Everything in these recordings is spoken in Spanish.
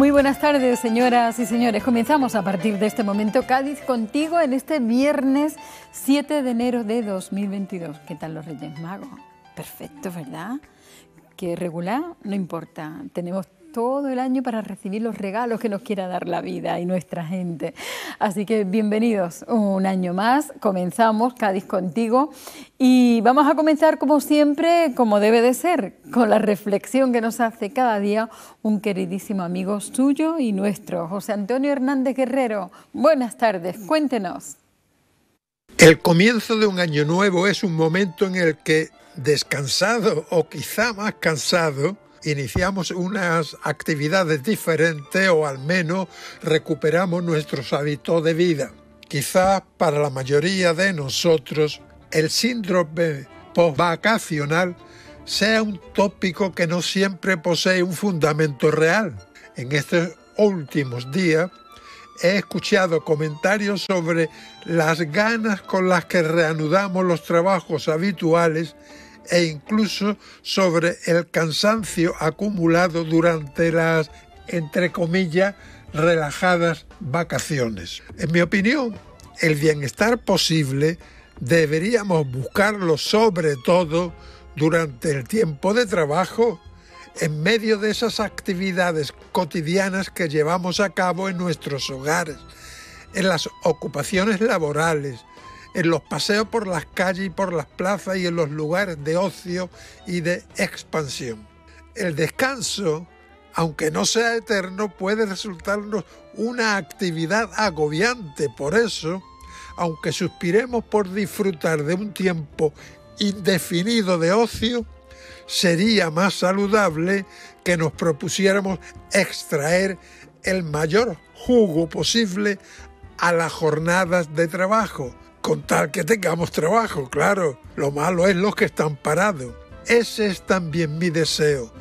Muy buenas tardes, señoras y señores. Comenzamos a partir de este momento Cádiz contigo en este viernes 7 de enero de 2022. ¿Qué tal los Reyes Magos? Perfecto, ¿verdad? Que regular, no importa. Tenemos todo el año para recibir los regalos que nos quiera dar la vida y nuestra gente. Así que bienvenidos un año más. Comenzamos Cádiz contigo y vamos a comenzar como siempre, como debe de ser, con la reflexión que nos hace cada día un queridísimo amigo suyo y nuestro, José Antonio Hernández Guerrero. Buenas tardes, cuéntenos. El comienzo de un año nuevo es un momento en el que, descansado o quizá más cansado, iniciamos unas actividades diferentes o al menos recuperamos nuestros hábitos de vida. Quizás para la mayoría de nosotros el síndrome postvacacional sea un tópico que no siempre posee un fundamento real. En estos últimos días he escuchado comentarios sobre las ganas con las que reanudamos los trabajos habituales e incluso sobre el cansancio acumulado durante las, entre comillas, relajadas vacaciones. En mi opinión, el bienestar posible deberíamos buscarlo sobre todo durante el tiempo de trabajo, en medio de esas actividades cotidianas que llevamos a cabo en nuestros hogares, en las ocupaciones laborales, en los paseos por las calles y por las plazas y en los lugares de ocio y de expansión. El descanso, aunque no sea eterno, puede resultarnos una actividad agobiante. Por eso, aunque suspiremos por disfrutar de un tiempo indefinido de ocio, sería más saludable que nos propusiéramos extraer el mayor jugo posible a las jornadas de trabajo, con tal que tengamos trabajo, claro. Lo malo es los que están parados. Ese es también mi deseo,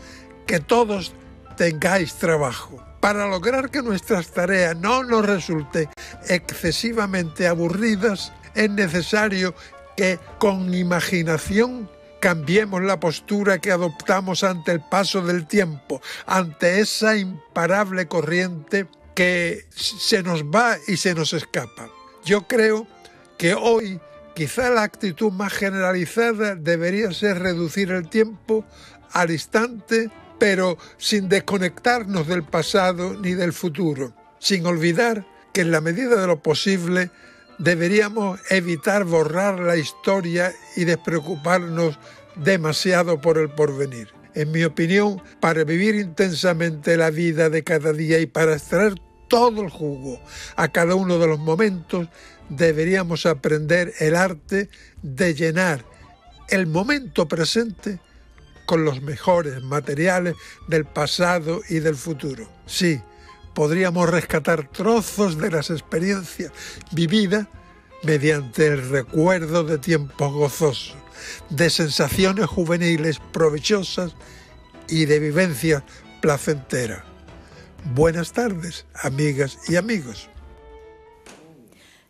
que todos tengáis trabajo. Para lograr que nuestras tareas no nos resulten excesivamente aburridas, es necesario que con imaginación cambiemos la postura que adoptamos ante el paso del tiempo, ante esa imparable corriente que se nos va y se nos escapa. Yo creo que hoy quizá la actitud más generalizada debería ser reducir el tiempo al instante, pero sin desconectarnos del pasado ni del futuro, sin olvidar que en la medida de lo posible deberíamos evitar borrar la historia y despreocuparnos demasiado por el porvenir. En mi opinión, para vivir intensamente la vida de cada día y para extraer todo el jugo a cada uno de los momentos, deberíamos aprender el arte de llenar el momento presente con los mejores materiales del pasado y del futuro. Sí, podríamos rescatar trozos de las experiencias vividas mediante el recuerdo de tiempos gozosos, de sensaciones juveniles provechosas y de vivencias placenteras. Buenas tardes, amigas y amigos.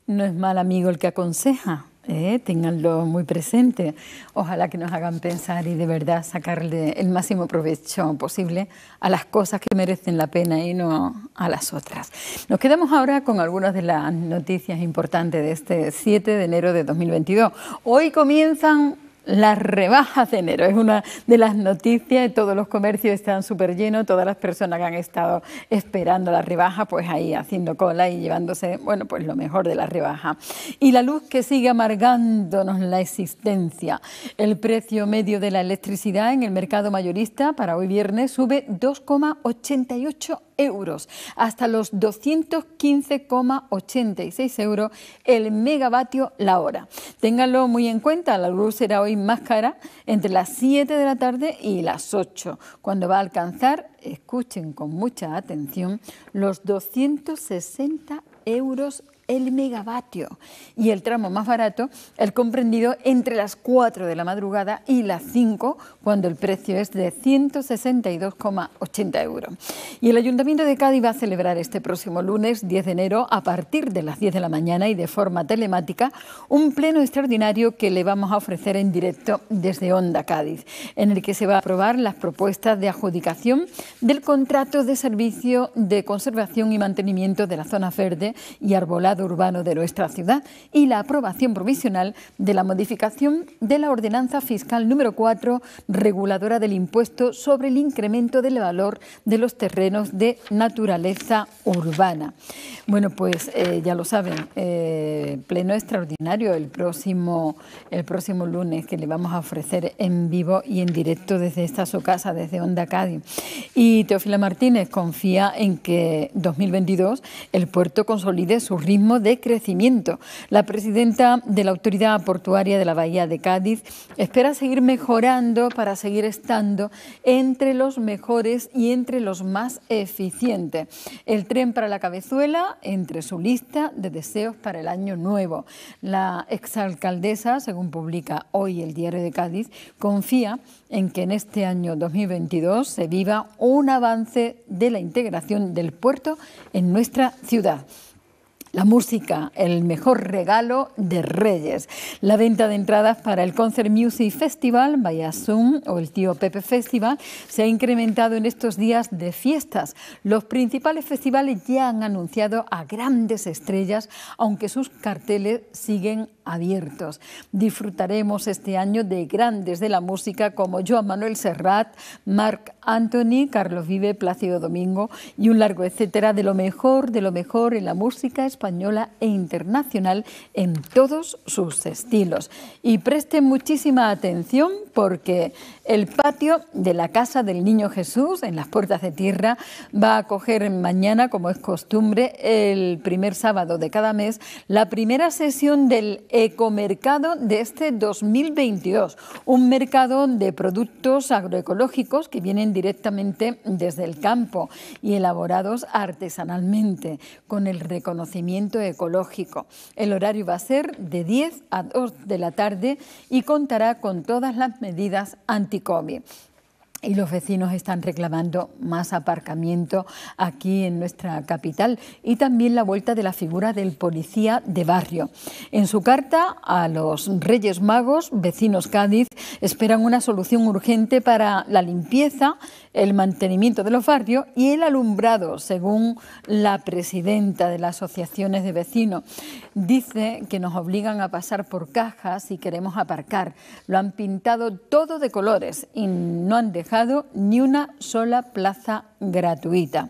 No es mal amigo el que aconseja, ¿eh? tenganlo muy presente. Ojalá que nos hagan pensar y de verdad sacarle el máximo provecho posible a las cosas que merecen la pena y no a las otras. Nos quedamos ahora con algunas de las noticias importantes de este 7 de enero de 2022. Hoy comienzan las rebajas de enero. Es una de las noticias, todos los comercios están súper llenos, todas las personas que han estado esperando la rebaja, pues ahí haciendo cola y llevándose, bueno, pues lo mejor de la rebaja. Y la luz que sigue amargándonos la existencia. El precio medio de la electricidad en el mercado mayorista para hoy viernes sube 2,88 euros, hasta los 215,86 euros el megavatio la hora. Ténganlo muy en cuenta, la luz será hoy más cara entre las 7 de la tarde y las 8, cuando va a alcanzar, escuchen con mucha atención, los 260 euros el megavatio y el tramo más barato, el comprendido entre las 4 de la madrugada y las 5, cuando el precio es de 162,80 euros. Y el Ayuntamiento de Cádiz va a celebrar este próximo lunes 10 de enero a partir de las 10 de la mañana y de forma telemática un pleno extraordinario que le vamos a ofrecer en directo desde Onda Cádiz, en el que se va a aprobar las propuestas de adjudicación del contrato de servicio de conservación y mantenimiento de la zona verde y arbolada urbano de nuestra ciudad y la aprobación provisional de la modificación de la Ordenanza Fiscal número 4, reguladora del impuesto sobre el incremento del valor de los terrenos de naturaleza urbana. Bueno, pues eh, ya lo saben, eh, pleno extraordinario el próximo, el próximo lunes que le vamos a ofrecer en vivo y en directo desde esta su casa, desde Onda Cádiz. Y Teofila Martínez confía en que 2022 el puerto consolide su ritmo de crecimiento. La presidenta de la Autoridad Portuaria de la Bahía de Cádiz espera seguir mejorando para seguir estando entre los mejores y entre los más eficientes. El tren para la cabezuela entre su lista de deseos para el año nuevo. La exalcaldesa, según publica hoy el Diario de Cádiz, confía en que en este año 2022 se viva un avance de la integración del puerto en nuestra ciudad. La música, el mejor regalo de Reyes. La venta de entradas para el Concert Music Festival, vaya Zoom o el Tío Pepe Festival, se ha incrementado en estos días de fiestas. Los principales festivales ya han anunciado a grandes estrellas, aunque sus carteles siguen abiertos. Disfrutaremos este año de grandes de la música como Joan Manuel Serrat, Marc Anthony, Carlos Vive, Plácido Domingo y un largo etcétera de lo mejor, de lo mejor en la música española e internacional en todos sus estilos. Y presten muchísima atención porque el patio de la Casa del Niño Jesús en las Puertas de Tierra va a acoger mañana, como es costumbre, el primer sábado de cada mes, la primera sesión del ecomercado de este 2022, un mercado de productos agroecológicos que vienen directamente desde el campo y elaborados artesanalmente con el reconocimiento ecológico. El horario va a ser de 10 a 2 de la tarde y contará con todas las medidas anti-COVID y los vecinos están reclamando más aparcamiento aquí en nuestra capital y también la vuelta de la figura del policía de barrio. En su carta a los Reyes Magos, vecinos Cádiz esperan una solución urgente para la limpieza, el mantenimiento de los barrios y el alumbrado, según la presidenta de las asociaciones de vecinos. Dice que nos obligan a pasar por cajas si queremos aparcar. Lo han pintado todo de colores y no han dejado ni una sola plaza gratuita.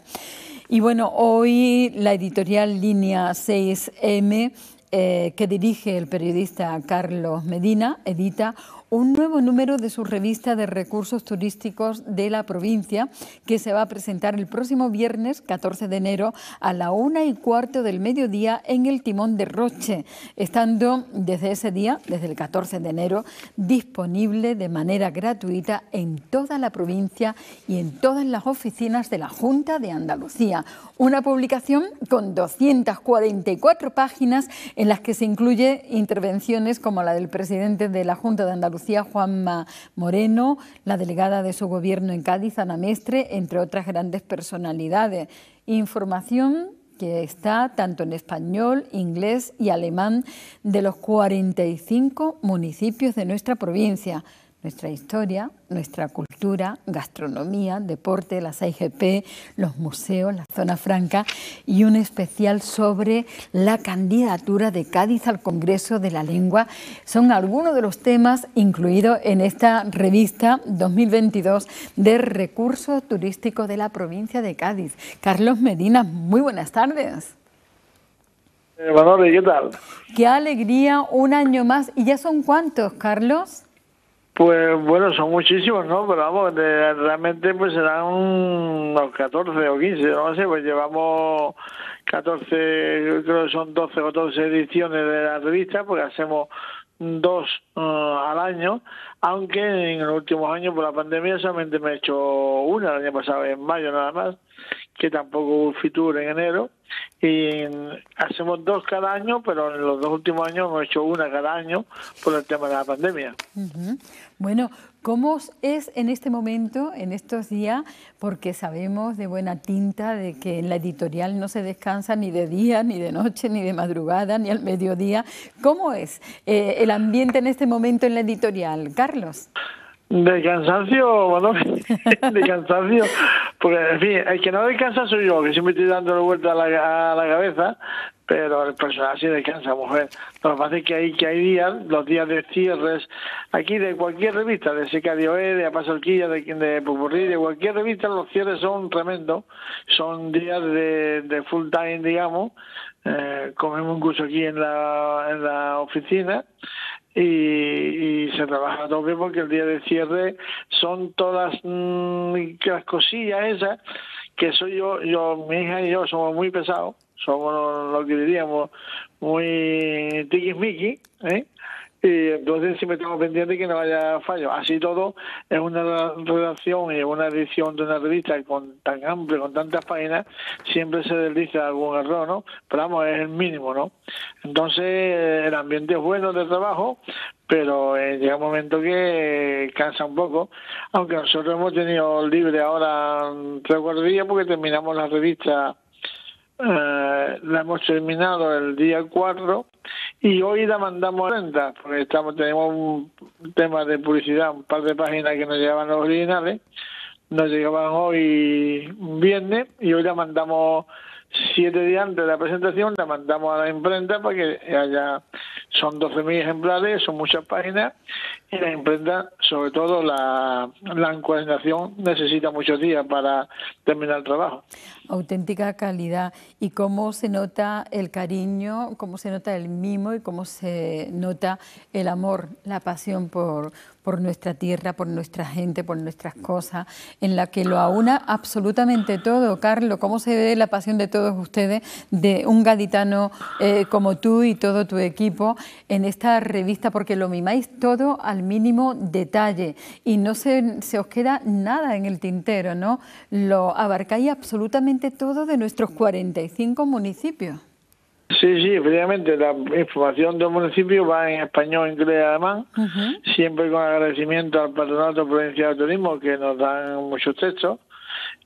Y bueno, hoy la editorial Línea 6M, eh, que dirige el periodista Carlos Medina, edita un nuevo número de su revista de recursos turísticos de la provincia que se va a presentar el próximo viernes 14 de enero a la una y cuarto del mediodía en el Timón de Roche, estando desde ese día, desde el 14 de enero, disponible de manera gratuita en toda la provincia y en todas las oficinas de la Junta de Andalucía. Una publicación con 244 páginas en las que se incluye intervenciones como la del presidente de la Junta de Andalucía Juanma Moreno, la delegada de su gobierno en Cádiz, Ana Mestre, entre otras grandes personalidades. Información que está tanto en español, inglés y alemán de los 45 municipios de nuestra provincia nuestra historia, nuestra cultura, gastronomía, deporte, las AIGP, los museos, la zona franca y un especial sobre la candidatura de Cádiz al Congreso de la Lengua. Son algunos de los temas incluidos en esta revista 2022 de recursos turísticos de la provincia de Cádiz. Carlos Medina, muy buenas tardes. Eh, ¿qué tal? Qué alegría, un año más. ¿Y ya son cuántos, Carlos? Pues bueno, son muchísimos, ¿no? Pero vamos, realmente pues serán unos 14 o 15, no sé, pues llevamos 14, creo que son 12 o 12 ediciones de la revista, porque hacemos dos eh, al año, aunque en los últimos años por la pandemia solamente me he hecho una, el año pasado en mayo nada más, que tampoco Fitur en enero, y hacemos dos cada año, pero en los dos últimos años hemos hecho una cada año por el tema de la pandemia. Bueno, ¿cómo es en este momento, en estos días? Porque sabemos de buena tinta de que en la editorial no se descansa ni de día, ni de noche, ni de madrugada, ni al mediodía. ¿Cómo es eh, el ambiente en este momento en la editorial, Carlos? De cansancio, bueno, de cansancio, porque en fin, el que no descansa soy yo, que siempre estoy dando la vuelta a la, cabeza, pero el personal sí descansa, mujer. Lo que pasa es que hay, que hay días, los días de cierres, aquí de cualquier revista, de Secadio de Apasolquilla, de, de Pupurrí, de cualquier revista, los cierres son tremendos, son días de, de full time, digamos, eh, comemos un curso aquí en la, en la oficina, y, se trabaja todo tope porque el día de cierre son todas mm, las cosillas esas que soy yo, yo, mi hija y yo somos muy pesados, somos lo, que diríamos muy tiquismiqui, ¿eh? y entonces siempre pendientes de que no haya fallo Así todo, es una redacción y una edición de una revista con tan amplia, con tantas páginas, siempre se desliza algún error, ¿no? Pero vamos, es el mínimo, ¿no? Entonces, el ambiente es bueno de trabajo, pero eh, llega un momento que eh, cansa un poco, aunque nosotros hemos tenido libre ahora mm, tres o cuatro días porque terminamos la revista eh, la hemos terminado el día 4 y hoy la mandamos a imprenta, porque estamos, tenemos un tema de publicidad, un par de páginas que nos llegaban los originales, nos llegaban hoy viernes y hoy la mandamos siete días antes de la presentación, la mandamos a la imprenta para que haya son 12.000 ejemplares, son muchas páginas y la imprenta, sobre todo la, la encuadernación, necesita muchos días para terminar el trabajo. Auténtica calidad. ¿Y cómo se nota el cariño, cómo se nota el mimo y cómo se nota el amor, la pasión por, por nuestra tierra, por nuestra gente, por nuestras cosas, en la que lo aúna absolutamente todo. Carlos, ¿cómo se ve la pasión de todos ustedes, de un gaditano eh, como tú y todo tu equipo en esta revista? Porque lo mimáis todo al mínimo detalle y no se, se os queda nada en el tintero, ¿no? Lo abarcáis absolutamente todo de nuestros 45 municipios. Sí, sí, efectivamente, la información del municipio va en español, inglés, alemán, siempre con agradecimiento al Patronato Provincial de Turismo que nos dan muchos textos.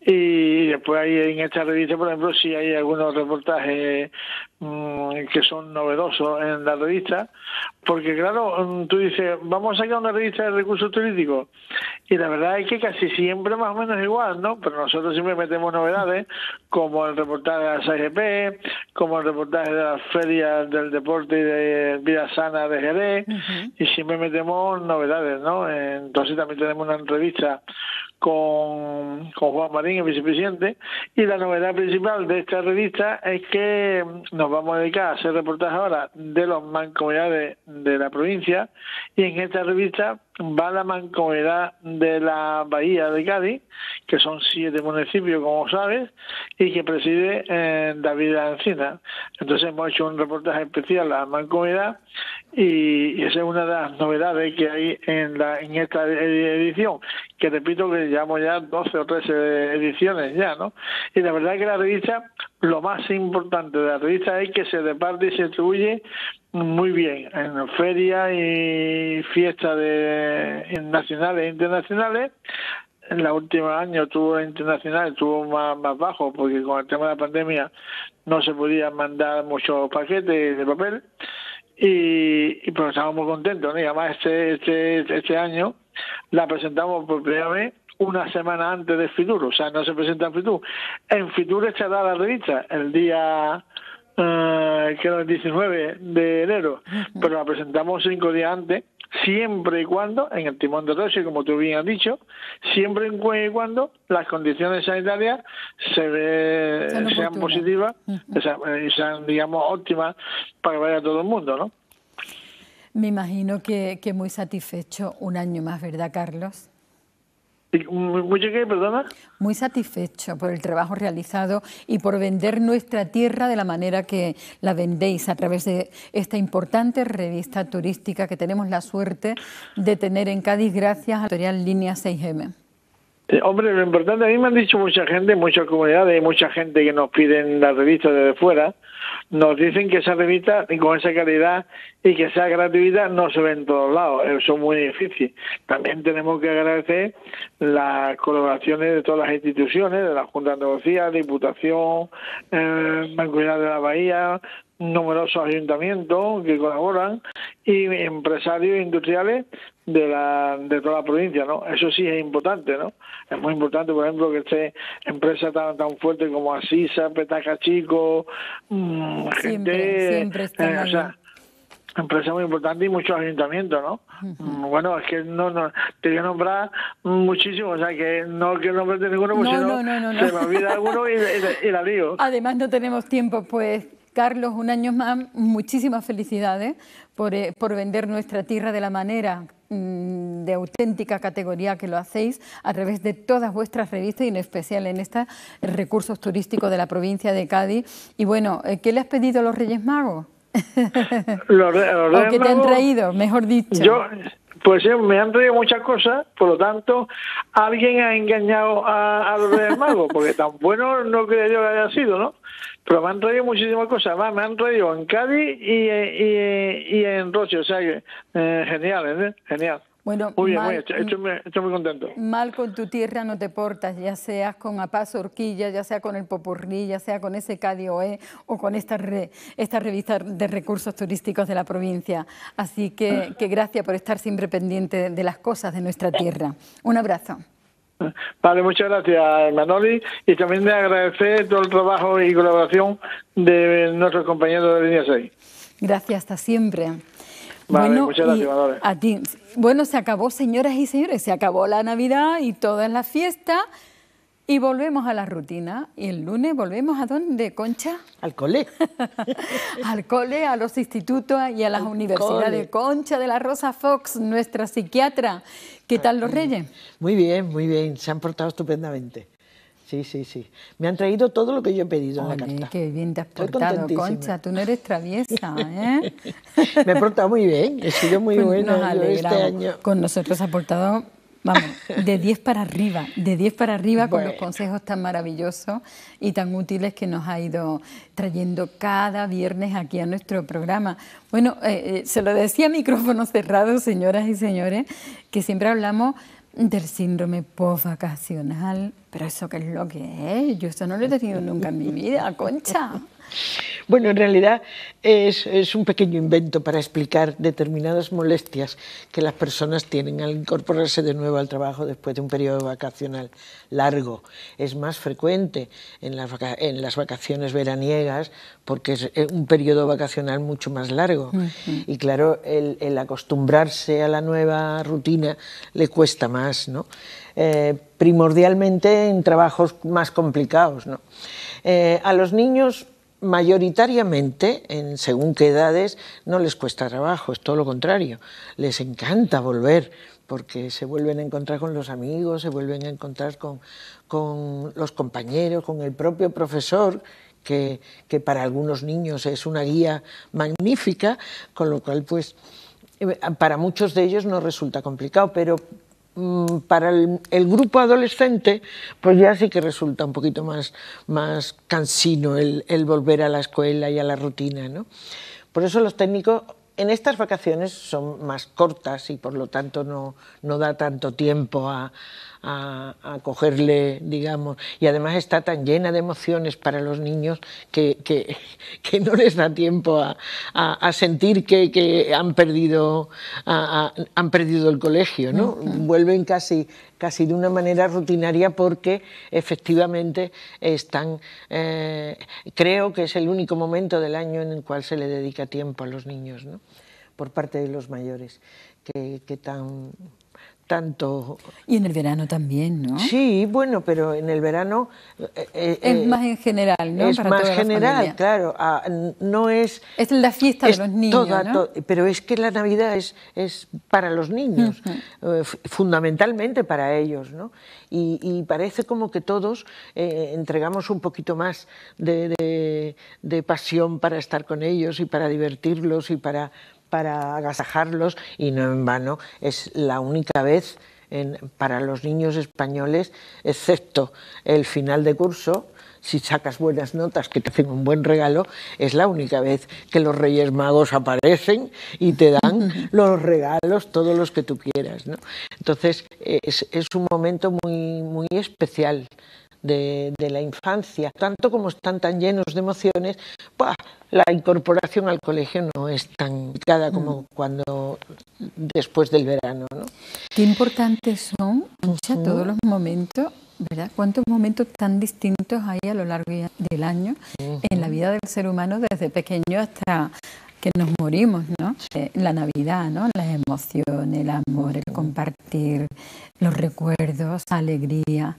Y después ahí en esta revista, por ejemplo, si hay algunos reportajes Mm, que son novedosos en la revista, porque claro, mm, tú dices, vamos a sacar una revista de recursos turísticos, y la verdad es que casi siempre más o menos igual, ¿no? Pero nosotros siempre metemos novedades, como el reportaje de las SGP, como el reportaje de las Feria del Deporte y de Vida Sana de Jerez, y siempre metemos novedades, ¿no? Entonces también tenemos una entrevista con, con Juan Marín, el vicepresidente, y la novedad principal de esta revista es que mm, nos vamos a dedicar a hacer reportajes ahora de los mancomunidades de la provincia y en esta revista va la mancomunidad de la Bahía de Cádiz, que son siete municipios, como sabes, y que preside eh, David Ancina. Entonces hemos hecho un reportaje especial a la mancomunidad y, esa es una de las novedades que hay en, la, esta edición, que repito que llevamos ya 12 o 13 ediciones ya, ¿no? Y la verdad es que la revista lo más importante de la revista es que se reparte y se distribuye muy bien en ferias y fiestas de, nacionales e internacionales. En los últimos años tuvo internacional, estuvo más, más bajo porque con el tema de la pandemia no se podía mandar muchos paquetes de papel y, pues estamos muy contentos. ¿no? Y además este, este, este año la presentamos por primera una semana antes de Fitur, o sea, no se presenta en Fitur. En Fitur echará la revista el día que eh, el 19 de enero, pero la presentamos cinco días antes, siempre y cuando, en el timón de Roche, como tú bien has dicho, siempre y cuando las condiciones sanitarias se ve, sean, positivas y sean, eh, sean, digamos, óptimas para que vaya todo el mundo, ¿no? Me imagino que muy satisfecho un año más, ¿verdad, Carlos? Mm, mm, muy satisfecho por el trabajo realizado y por vender nuestra tierra de la manera que la vendéis a través de esta importante revista turística que tenemos la suerte de tener en Cádiz gracias a Editorial Línea 6M. Eh, hombre, lo importante, a mí me han dicho mucha gente, muchas comunidades, mucha gente que nos piden la revista desde fuera, nos dicen que esa revista con esa calidad y que esa gratuidad no se ve en todos lados, eso es muy difícil. También tenemos que agradecer las colaboraciones de todas las instituciones, de la Junta de Andalucía, Diputación, eh, de la Bahía, numerosos ayuntamientos que colaboran y empresarios industriales de, la, de toda la provincia, ¿no? Eso sí es importante, ¿no? Es muy importante, por ejemplo, que esté empresa tan, tan fuerte como Asisa, Petaca Chico, siempre, mm, gente, siempre eh, o sea, empresa muy importante y muchos ayuntamientos, ¿no? Mm, bueno, es que no, no, te voy nombrar muchísimos, o sea, que no quiero nombrarte ninguno, porque no, si no, se me olvida alguno y, la lío. Además, no tenemos tiempo, pues, Carlos, un año más, muchísimas felicidades por, eh, por vender nuestra tierra de la manera mm, de auténtica categoría que lo hacéis a través de todas vuestras revistas y en especial en esta Recursos Turísticos de la provincia de Cádiz. Y bueno, eh, ¿qué le has pedido a los Reyes Magos? los, que qué te han traído, mejor dicho? Yo, pues me han traído muchas cosas, por lo tanto, alguien ha engañado a, a los Reyes Magos, porque tan bueno no creo yo que haya sido, ¿no? Pero me han traído muchísimas cosas, me han traído en Cádiz y, eh, eh, en Roche, o sea, eh, genial, ¿eh? genial. Bueno, muy bien, Estoy, muy contento. Mal con tu tierra no te portas, ya seas con Apaz Horquilla, ya sea con el Popurrí, ya sea con ese CADIOE o con esta, esta revista de recursos turísticos de la provincia. Así que gracias por estar siempre pendiente de las cosas de nuestra tierra. Un abrazo. Vale, muchas gracias, Manoli. Y también de agradecer todo el trabajo y colaboración de nuestros compañeros de Línea 6. Gracias, hasta siempre. Vale, bueno, muchas gracias, Bueno, se acabó, señoras y señores, se acabó la Navidad y todas las fiestas. Y volvemos a la rutina y el lunes volvemos a dónde, Concha? Al cole. Al cole, a los institutos y a las universidades. Concha de la Rosa Fox, nuestra psiquiatra. ¿Qué tal los reyes? Muy bien, muy bien. Se han portado estupendamente. Sí, sí, sí. Me han traído todo lo que yo he pedido en la carta. Qué bien te has portado, Concha. Tú no eres traviesa, ¿eh? Me he portado muy bien. He sido muy pues bueno este año. Con nosotros ha portado Vamos, de 10 para arriba, de 10 para arriba con los consejos tan maravillosos y tan útiles que nos ha ido trayendo cada viernes aquí a nuestro programa. Bueno, eh, eh, se lo decía a micrófono cerrado, señoras y señores, que siempre hablamos del síndrome post-vacacional, pero eso qué es lo que es, yo eso no lo he tenido nunca en mi vida, concha. Bueno, en realidad es, un pequeño invento para explicar determinadas molestias que las personas tienen al incorporarse de nuevo al trabajo después de un periodo vacacional largo. Es más frecuente en las, vacaciones veraniegas porque es un periodo vacacional mucho más largo. Y claro, el, acostumbrarse a la nueva rutina le cuesta más, ¿no? Eh, primordialmente en trabajos más complicados. ¿no? Eh, a los niños mayoritariamente, en según qué edades, no les cuesta trabajo, es todo lo contrario, les encanta volver porque se vuelven a encontrar con los amigos, se vuelven a encontrar con, los compañeros, con el propio profesor, que, para algunos niños es una guía magnífica, con lo cual pues eh, para muchos de ellos no resulta complicado, pero Mm, para el, grupo adolescente, pues ya sí que resulta un poquito más, más cansino el, el, volver a la escuela y a la rutina. ¿no? Por eso los técnicos en estas vacaciones son más cortas y por lo tanto no, no da tanto tiempo a, a, cogerle, digamos. Y además está tan llena de emociones para los niños que, no les da tiempo a, sentir que, han, perdido, han perdido el colegio, ¿no? Vuelven casi casi de una manera rutinaria porque efectivamente están, eh, creo que es el único momento del año en el cual se le dedica tiempo a los niños, ¿no? por parte de los mayores, que, que tanto... Y en el verano también, ¿no? Sí, bueno, pero en el verano... Eh, eh, es eh, más en general, ¿no? Es más general, claro. Ah, no es... Es la fiesta de los niños, ¿no? Pero es que la Navidad es, es para los niños, fundamentalmente para ellos, ¿no? Y, parece como que todos entregamos un poquito más de pasión para estar con ellos y para divertirlos y para para agasajarlos y no en vano es la única vez para los niños españoles, excepto el final de curso, si sacas buenas notas, que te hacen un buen regalo, es la única vez que los Reyes Magos aparecen y te dan los regalos, todos los que tú quieras. Entonces, es, un momento muy, muy especial de, la infancia, tanto como están tan llenos de emociones, la incorporación al colegio no es tan complicada como mm. cuando después del verano. ¿no? Qué importantes son, todos los momentos, ¿verdad? ¿Cuántos momentos tan distintos hay a lo largo del año en la vida del ser humano, desde pequeño hasta que nos morimos, ¿no? Eh, la Navidad, ¿no? Las emociones, el amor, el compartir, los recuerdos, alegría.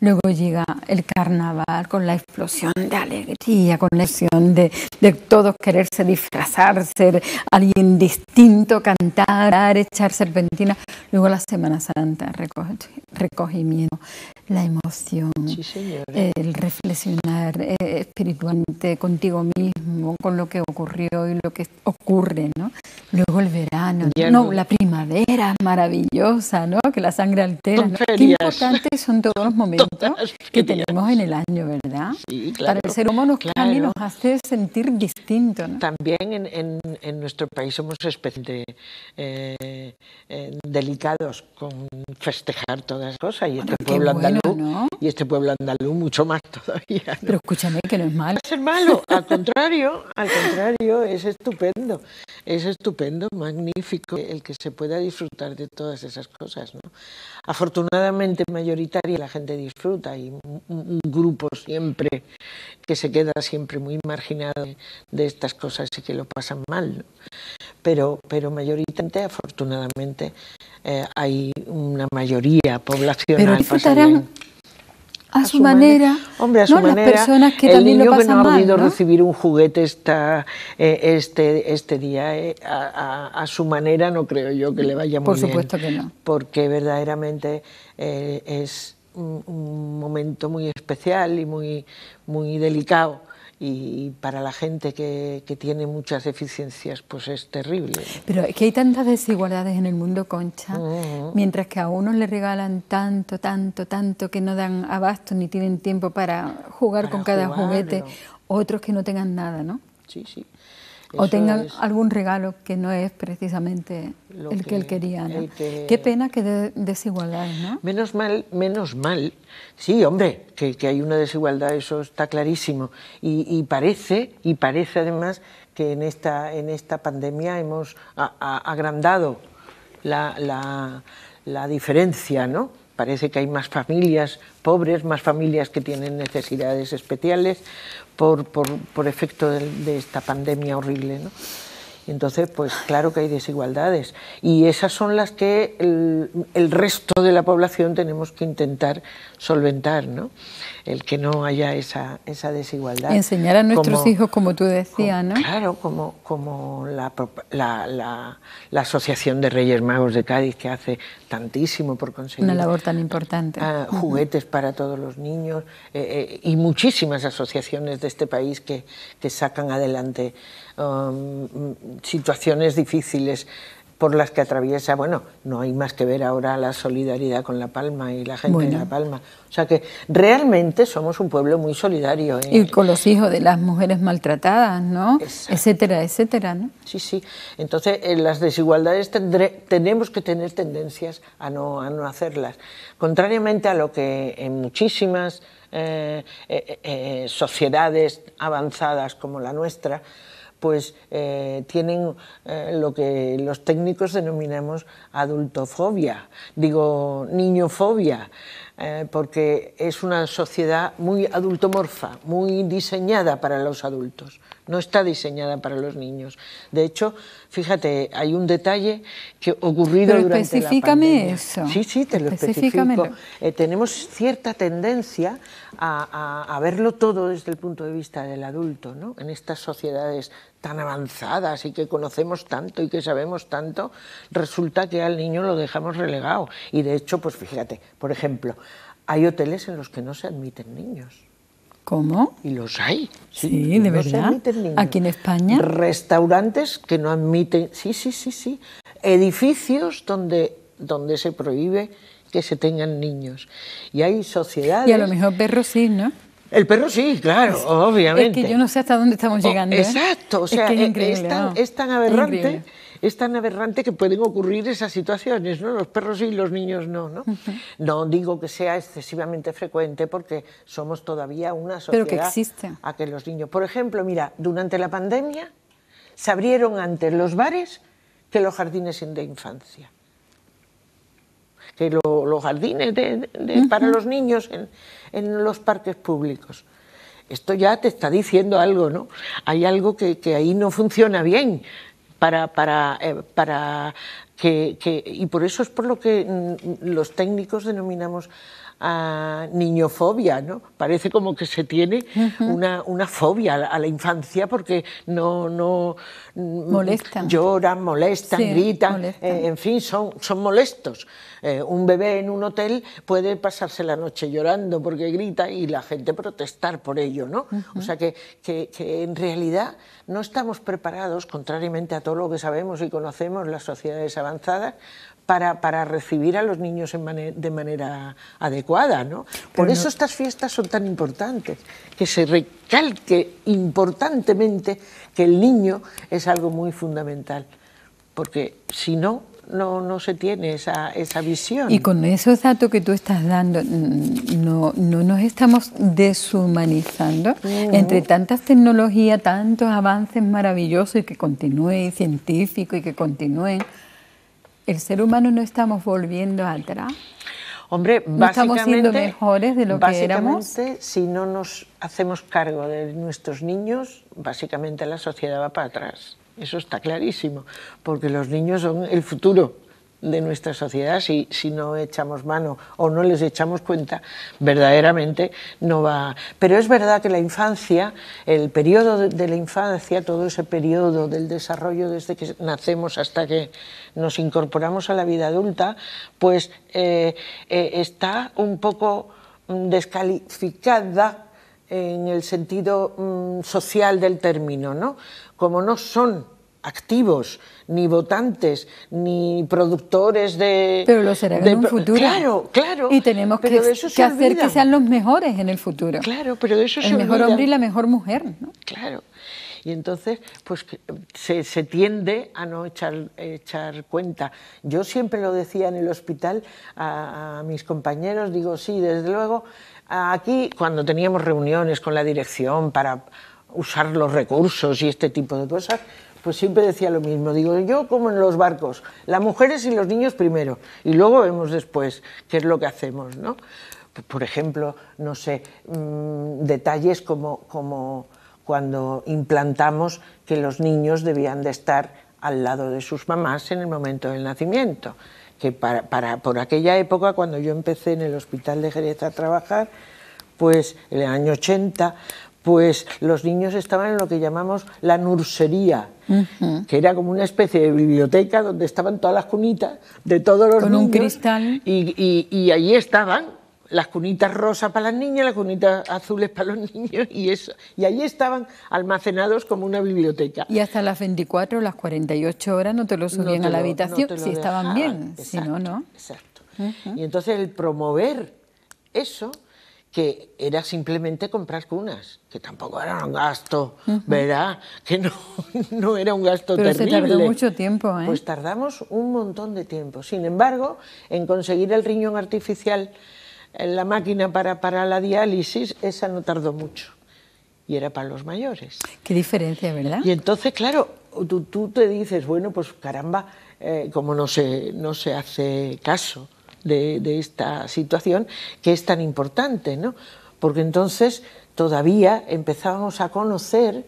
Luego llega el carnaval con la explosión de alegría, con la explosión de, de todos quererse disfrazar, ser alguien distinto, cantar, echar serpentina. Luego la Semana Santa, recogimiento, la emoción, el reflexionar eh, espiritualmente contigo mismo, con lo que ocurrió y lo que ocurre, ¿no? Luego el verano, no, la primavera maravillosa, ¿no? Que la sangre altera. ¿no? Qué importantes son todos los momentos que tenemos en el año, ¿verdad? Para el ser humano nos nos hace sentir distinto, ¿no? También en, en, nuestro país somos especie eh, eh, delicados con festejar todas las cosas y este pueblo y este pueblo andaluz mucho más todavía. Pero escúchame que no es malo. No es malo, al contrario, al contrario, es estupendo, es estupendo, magnífico el que se pueda disfrutar de todas esas cosas. ¿no? Afortunadamente mayoritaria la gente disfruta, y un, grupo siempre que se queda siempre muy marginado de, estas cosas y que lo pasan mal pero, pero mayoritariamente, afortunadamente, eh, hay una mayoría poblacional. Pero disfrutarán a, su, manera, hombre, a su manera, las personas que el niño que no ha podido recibir un juguete esta, eh, este, este día, eh, a, su manera no creo yo que le vaya muy bien. Por supuesto que no. Porque verdaderamente es un, momento muy especial y muy, muy delicado y para la gente que, tiene muchas deficiencias pues es terrible. Pero es que hay tantas desigualdades en el mundo, Concha, mientras que a unos le regalan tanto, tanto, tanto que no dan abasto ni tienen tiempo para jugar con cada juguete, otros que no tengan nada, ¿no? Sí, sí o tengan algún regalo que no es precisamente el que, él quería. Qué pena que desigualdad, ¿no? Menos mal, menos mal. Sí, hombre, que, hay una desigualdad, eso está clarísimo. Y, parece, y parece además que en esta, en esta pandemia hemos agrandado la, la diferencia, ¿no? Parece que hay más familias pobres, más familias que tienen necesidades especiales, por, por, efecto de, esta pandemia horrible. ¿no? Entonces, pues claro que hay desigualdades y esas son las que el, el resto de la población tenemos que intentar solventar, ¿no? El que no haya esa, esa desigualdad. enseñar a nuestros hijos, como tú decías, ¿no? Claro, como, como la, la, la, Asociación de Reyes Magos de Cádiz, que hace tantísimo por conseguir. Una labor tan importante. Ah, juguetes para todos los niños eh, eh, y muchísimas asociaciones de este país que, sacan adelante um, situaciones difíciles por las que atraviesa, bueno, no hay más que ver ahora la solidaridad con La Palma y la gente de La Palma. O sea que realmente somos un pueblo muy solidario. ¿eh? Y con los hijos de las mujeres maltratadas, ¿no? Etcétera, etcétera, ¿no? Sí, sí. Entonces, en eh, las desigualdades tenemos que tener tendencias a no, a no hacerlas. Contrariamente a lo que en muchísimas eh, sociedades avanzadas como la nuestra, pues eh, tienen eh, lo que los técnicos denominamos adultofobia, digo niñofobia. Eh, porque es una sociedad muy adultomorfa, muy diseñada para los adultos, no está diseñada para los niños. De hecho, fíjate, hay un detalle que ocurrido Pero durante la eso. Sí, sí, te lo especifico. Eh, tenemos cierta tendencia a, a, verlo todo desde el punto de vista del adulto, ¿no? En estas sociedades tan avanzadas y que conocemos tanto y que sabemos tanto, resulta que al niño lo dejamos relegado. Y de hecho, pues fíjate, por ejemplo, hay hoteles en los que no se admiten niños. ¿Cómo? Y los hay. Sí, de no verdad. Se admiten niños. Aquí en España. Restaurantes que no admiten. Sí, sí, sí, sí. Edificios donde, donde se prohíbe que se tengan niños. Y hay sociedades. Y a lo mejor perros sí, ¿no? El perro sí, claro, obviamente. Es que yo no sé hasta dónde estamos oh, llegando. ¿eh? exacto, o sea, eh, es, tan, aberrante, es, tan aberrante que pueden ocurrir esas situaciones, ¿no? Los perros sí, los niños no, ¿no? No digo que sea excesivamente frecuente porque somos todavía una sociedad a que los niños. Por ejemplo, mira, durante la pandemia se abrieron antes los bares que los jardines de infancia que los jardines para los niños en, los parques públicos. Esto ya te está diciendo algo, ¿no? Hay algo que, ahí no funciona bien para, para, eh, para que, y por eso es por lo que mm, los técnicos denominamos a niñofobia, ¿no? Parece como que se tiene una, fobia a la, infancia porque no... no mm, molestan. Lloran, molestan, gritan, eh, en fin, son, molestos. Eh, un bebé en un hotel puede pasarse la noche llorando porque grita y la gente protestar por ello, ¿no? O sea que, que en realidad no estamos preparados, contrariamente a todo lo que sabemos y conocemos las sociedades avanzadas, para, recibir a los niños de manera adecuada. ¿no? Por eso estas fiestas son tan importantes, que se recalque importantemente que el niño es algo muy fundamental, porque si no, no, se tiene esa, visión. Y con esos datos que tú estás dando, mm, no, no nos estamos deshumanizando. Entre tantas tecnologías, tantos avances maravillosos y que continúen, científicos y que continúen, el ser humano no estamos volviendo atrás. Hombre, no estamos siendo mejores de lo que éramos. Si no nos hacemos cargo de nuestros niños, básicamente la sociedad va para atrás. Eso está clarísimo, porque los niños son el futuro de nuestra sociedad, si, si no echamos mano o no les echamos cuenta, verdaderamente no va. Pero es verdad que la infancia, el periodo de la infancia, todo ese periodo del desarrollo desde que nacemos hasta que nos incorporamos a la vida adulta, pues eh, eh, está un poco mm, descalificada en el sentido mm, social del término, ¿no? Como no son activos, ni votantes, ni productores de... Pero un futuro. Claro, claro. Y tenemos que, hacer que sean los mejores en el futuro. Claro, pero eso el El mejor hombre y la mejor mujer, ¿no? Claro. Y entonces, pues se, tiende a no echar, cuenta. Yo siempre lo decía en el hospital a mis compañeros, digo, sí, desde luego, aquí cuando teníamos reuniones con la dirección para usar los recursos y este tipo de cosas, pues siempre decía lo mismo. Digo, yo como en los barcos, las mujeres y los niños primero, y luego vemos después qué es lo que hacemos, ¿no? Por ejemplo, no sé, mm, detalles como, como cuando implantamos que los niños debían de estar al lado de sus mamás en el momento del nacimiento que para, por aquella época, cuando yo empecé en el hospital de Jerez a trabajar, pues en el año 80, pues los niños estaban en lo que llamamos la nursería, que era como una especie de biblioteca donde estaban todas las cunitas de todos los niños. Con un cristal. Y, allí estaban las cunitas rosas para las niñas, las cunitas azules para los niños y eso. Y allí estaban almacenados como una biblioteca. Y hasta las 24, las 48 horas no te lo subían a la habitación si estaban bien, si no, no. Exacto. Y entonces el promover eso que era simplemente comprar cunas, que tampoco era un gasto, ¿verdad? Que no, era un gasto Pero se tardó mucho tiempo, ¿eh? Pues tardamos un montón de tiempo. Sin embargo, en conseguir el riñón artificial, la máquina para, la diálisis, esa no tardó mucho. Y era para los mayores. Qué diferencia, ¿verdad? Y entonces, claro, tú, te dices, bueno, pues caramba, eh, como no se, no se hace caso de, esta situación que es tan importante, ¿no? porque entonces todavía empezábamos a conocer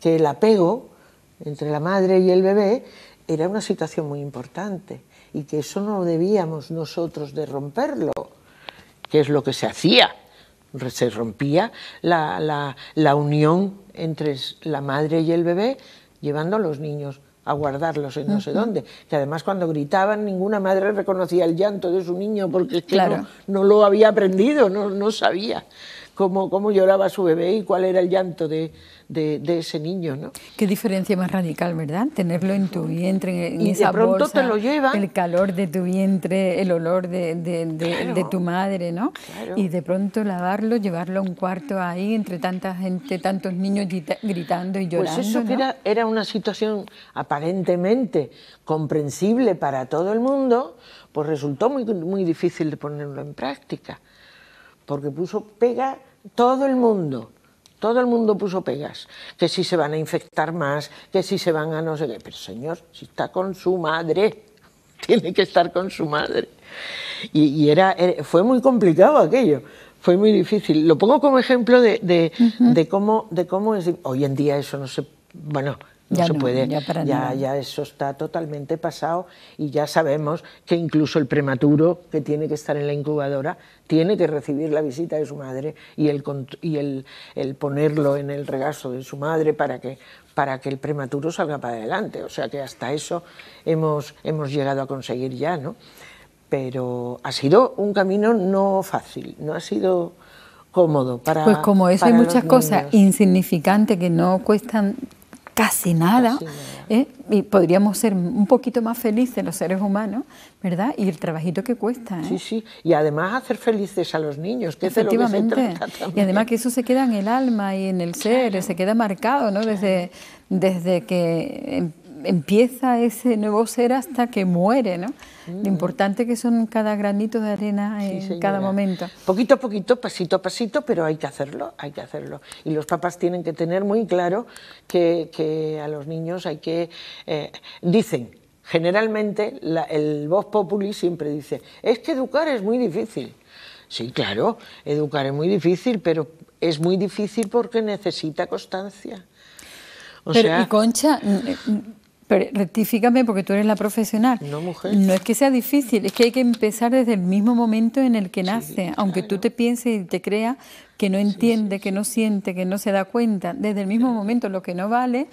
que el apego entre la madre y el bebé era una situación muy importante y que eso no debíamos nosotros de romperlo, que es lo que se hacía. Se rompía la, la unión entre la madre y el bebé llevando a los niños a guardarlos en no sé dónde. Que además cuando gritaban ninguna madre reconocía el llanto de su niño porque claro. no, no, lo había aprendido, no, no sabía cómo, lloraba su bebé y cuál era el llanto de, ese niño. ¿no? Qué diferencia más radical, ¿verdad? Tenerlo en tu vientre, en, y de pronto te lo llevan. El calor de tu vientre, el olor de, tu madre, ¿no? Y de pronto lavarlo, llevarlo a un cuarto ahí entre tanta gente, tantos niños gritando y llorando. Pues eso que era, una situación aparentemente comprensible para todo el mundo, pues resultó muy, muy difícil de ponerlo en práctica porque puso pega todo el mundo, todo el mundo puso pegas, que si se van a infectar más, que si se van a no sé qué, pero señor, si está con su madre, tiene que estar con su madre. Y, era, fue muy complicado aquello, fue muy difícil. Lo pongo como ejemplo de, de cómo, de cómo es, hoy en día eso no se, bueno, ya se puede, ya, ya, eso está totalmente pasado y ya sabemos que incluso el prematuro que tiene que estar en la incubadora tiene que recibir la visita de su madre y el, y el, ponerlo en el regazo de su madre para que, para que el prematuro salga para adelante. O sea que hasta eso hemos, hemos llegado a conseguir ya, ¿no? Pero ha sido un camino no fácil, no ha sido cómodo para. Pues como eso hay muchas cosas insignificantes que no cuestan casi nada, ¿eh? y podríamos ser un poquito más felices los seres humanos, ¿verdad? Y el trabajito que cuesta. ¿eh? Sí, sí, y además hacer felices a los niños, que Efectivamente. y además que eso se queda en el alma y en el ser, se queda marcado, ¿no? Desde, desde que empieza ese nuevo ser hasta que muere, ¿no? Lo mm. importante que son cada granito de arena en cada momento. Poquito a poquito, pasito a pasito, pero hay que hacerlo, hay que hacerlo. Y los papás tienen que tener muy claro que, a los niños hay que... Eh, dicen, generalmente el voz populi siempre dice, es que educar es muy difícil. Sí, claro, educar es muy difícil, pero es muy difícil porque necesita constancia. pero, y Concha, pero rectifícame porque tú eres la profesional. No, mujer. No es que sea difícil, es que hay que empezar desde el mismo momento en el que nace. Aunque tú te pienses y te creas que no entiende, que no siente, que no se da cuenta, desde el mismo momento lo que no vale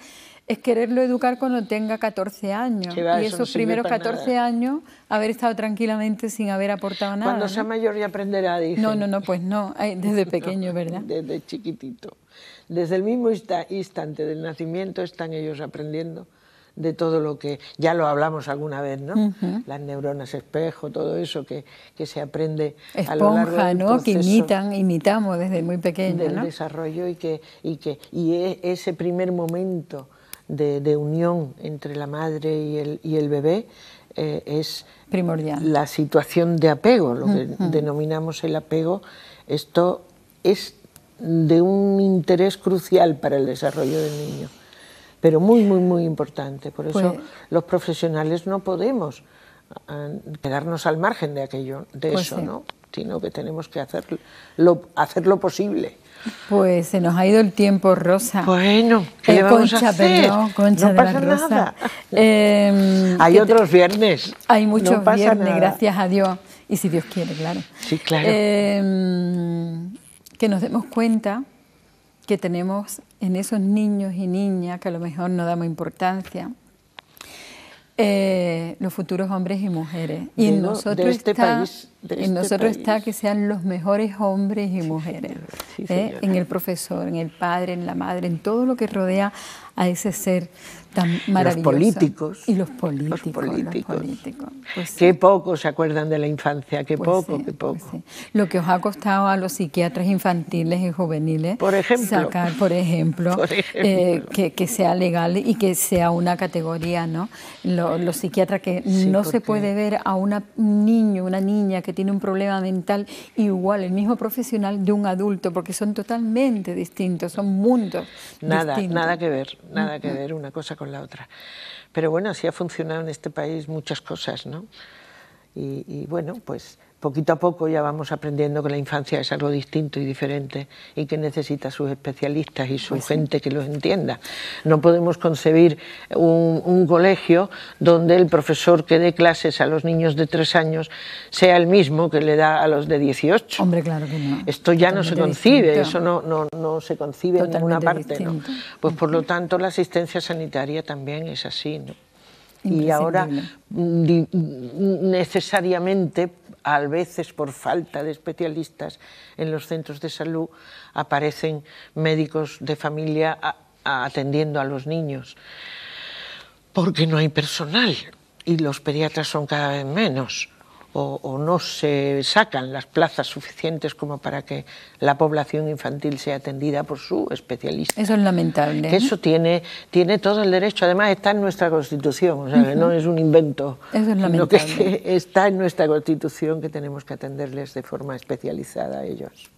es quererlo educar cuando tenga 14 años. y esos primeros 14 años, haber estado tranquilamente sin haber aportado nada. Cuando sea mayor ya aprenderá, dice. No, no, no, pues no, eh, desde pequeño, ¿verdad? Desde chiquitito. Desde el mismo instante del nacimiento están ellos aprendiendo de todo lo que ya lo hablamos alguna vez, ¿no? Las neuronas espejo, todo eso que, se aprende Esponja, a lo ¿no? que imitan, imitamos desde muy pequeño, del desarrollo y que y que y e, ese primer momento de, unión entre la madre y el, y el bebé eh, es primordial. La situación de apego, lo que denominamos el apego, esto es de un interés crucial para el desarrollo del niño pero muy, muy, muy importante. Por eso pues- los profesionales no podemos eh, quedarnos al margen de aquello, de pues eso, ¿no? Sino que tenemos que hacer lo, hacer lo posible. Pues se nos ha ido el tiempo, Rosa. Bueno, ¿qué vamos Concha, a hacer? no pasa Nada. Em, hay otros viernes. Hay muchos viernes, gracias a Dios. Y si Dios quiere, claro. Sí, claro. Em, que nos demos cuenta que tenemos en esos niños y niñas que a lo mejor no damos importancia, eh, los futuros hombres y mujeres. Y en este este nosotros, está, en nosotros está que sean los mejores hombres y mujeres. ¿eh? en el profesor, en el padre, en la madre, en todo lo que rodea a ese ser los políticos. Y los políticos. Los políticos. Pues qué poco se acuerdan de la infancia, qué pues poco, qué pues poco. Lo que os ha costado a los psiquiatras infantiles y juveniles. Por ejemplo. Sacar, por ejemplo, eh, que, sea legal y que sea una categoría, ¿no? los, psiquiatras que no se puede ver a un niño, una niña que tiene un problema mental igual, el mismo profesional de un adulto, porque son totalmente distintos, son mundos. Nada, nada que ver, nada que ver una cosa con la otra. Pero bueno, así ha funcionado en este país muchas cosas, ¿no? y bueno, pues poquito a poco ya vamos aprendiendo que la infancia es algo distinto y diferente y que necesita sus especialistas y su pues gente que los entienda. No podemos concebir un, colegio donde el profesor que dé clases a los niños de tres años sea el mismo que le da a los de 18. Hombre, claro que no. Esto ya no se concibe, eso no, no, se concibe en ninguna parte. ¿no? Pues por lo tanto la asistencia sanitaria también es así. ¿no? Y ahora mm, mm, necesariamente a veces por falta de especialistas en los centros de salud, aparecen médicos de familia atendiendo a los niños, porque no hay personal y los pediatras son cada vez menos o, no se sacan las plazas suficientes como para que la población infantil sea atendida por su especialista. Eso es lamentable. eso ¿eh? tiene, tiene todo el derecho, además está en nuestra Constitución, o sea, no es un invento. Eso es lamentable. que está en nuestra Constitución que tenemos que atenderles de forma especializada a ellos.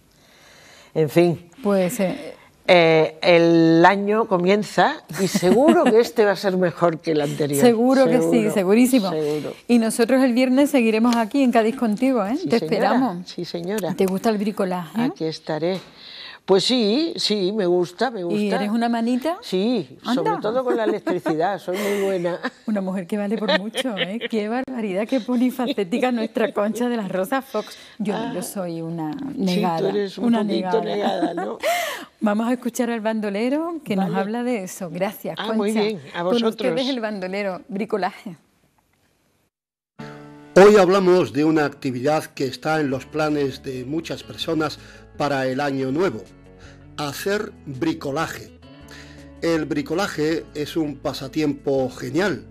En fin. Pues. Eh... Eh, el año comienza y seguro que este va a ser mejor que el anterior. Seguro, que sí, segurísimo. Y nosotros el viernes seguiremos aquí en Cádiz contigo, ¿eh? Te esperamos. Sí, señora. ¿Te gusta el bricolaje? Eh? Aquí estaré. Pues sí, sí, me gusta, me gusta. ¿Y eres una manita? Sí, sobre todo con la electricidad, soy muy buena. Una mujer que vale por mucho, ¿eh? Qué barbaridad, qué polifacética nuestra concha de las rosas Fox. Yo, ah. soy una negada. tú eres una negada. ¿no? Vamos a escuchar al bandolero que nos habla de eso. Gracias, ah, Concha. Muy bien, a vosotros. ¿Qué es el bandolero, bricolaje. Hoy hablamos de una actividad que está en los planes de muchas personas para el año nuevo, hacer bricolaje. El bricolaje es un pasatiempo genial,